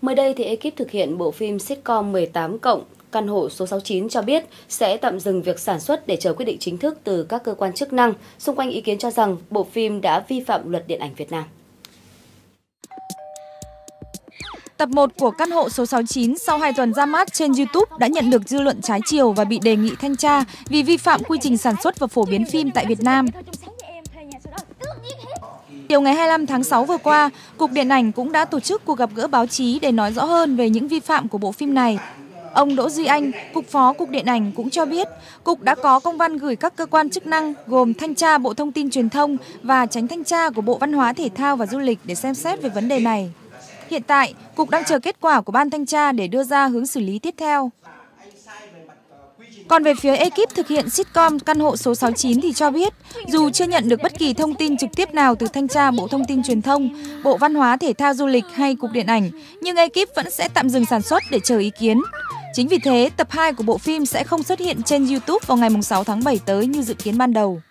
Mới đây thì ekip thực hiện bộ phim sitcom 18 cộng căn hộ số 69 cho biết sẽ tạm dừng việc sản xuất để chờ quyết định chính thức từ các cơ quan chức năng xung quanh ý kiến cho rằng bộ phim đã vi phạm luật điện ảnh Việt Nam. Tập 1 của căn hộ số 69 sau 2 tuần ra mắt trên YouTube đã nhận được dư luận trái chiều và bị đề nghị thanh tra vì vi phạm quy trình sản xuất và phổ biến phim tại Việt Nam. Chiều ngày 25 tháng 6 vừa qua, Cục Điện ảnh cũng đã tổ chức cuộc gặp gỡ báo chí để nói rõ hơn về những vi phạm của bộ phim này. Ông Đỗ Duy Anh, Cục Phó Cục Điện ảnh cũng cho biết, Cục đã có công văn gửi các cơ quan chức năng gồm Thanh tra Bộ Thông tin Truyền thông và Tránh Thanh tra của Bộ Văn hóa Thể thao và Du lịch để xem xét về vấn đề này. Hiện tại, Cục đang chờ kết quả của Ban Thanh tra để đưa ra hướng xử lý tiếp theo. Còn về phía ekip thực hiện sitcom Căn hộ số 69 thì cho biết, dù chưa nhận được bất kỳ thông tin trực tiếp nào từ Thanh tra Bộ Thông tin Truyền thông, Bộ Văn hóa Thể thao Du lịch hay Cục Điện ảnh, nhưng ekip vẫn sẽ tạm dừng sản xuất để chờ ý kiến. Chính vì thế, tập 2 của bộ phim sẽ không xuất hiện trên YouTube vào ngày 6 tháng 7 tới như dự kiến ban đầu.